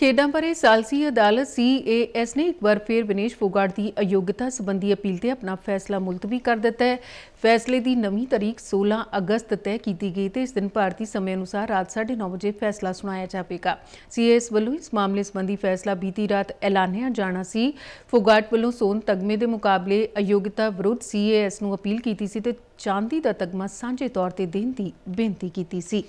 ਖੇਡਾਂ ਬਾਰੇ ਸਾਲਸੀ ਅਦਾਲਤ ਸੀਏਐਸ ਨੇ ਇੱਕ ਵਾਰ ਫੇਰ ਵਿਨੇਸ਼ ਫੋਗਾਟ ਦੀ ਅਯੋਗਤਾ ਸੰਬੰਧੀ ਅਪੀਲ ਤੇ ਆਪਣਾ ਫੈਸਲਾ ਮੁਲਤਵੀ ਕਰ ਦਿੱਤਾ ਹੈ ਫੈਸਲੇ ਦੀ ਨਵੀਂ ਤਾਰੀਖ 16 ਅਗਸਤ ਤੈਅ ਕੀਤੀ ਗਈ ਤੇ ਇਸ ਦਿਨ ਭਾਰਤੀ ਸਮੇਂ ਅਨੁਸਾਰ ਰਾਤ 9:30 ਵਜੇ ਫੈਸਲਾ ਸੁਣਾਇਆ ਜਾਵੇਗਾ ਸੀਏਐਸ ਵੱਲੋਂ ਇਸ ਮਾਮਲੇ ਸੰਬੰਧੀ ਫੈਸਲਾ ਬੀਤੀ ਰਾਤ ਐਲਾਨਿਆ ਜਾਣਾ ਸੀ ਫੋਗਾਟ ਵੱਲੋਂ ਸੋਨ ਤਗਮੇ ਦੇ ਮੁਕਾਬਲੇ ਅਯੋਗਤਾ ਵਿਰੁੱਧ ਸੀਏਐਸ ਨੂੰ ਅਪੀਲ ਕੀਤੀ ਸੀ ਤੇ ਚਾਂਦੀ ਦਾ ਤਗਮਾ ਸਾਂਝੇ ਤੌਰ ਤੇ ਦੇਣ ਦੀ ਬੇਨਤੀ ਕੀਤੀ ਸੀ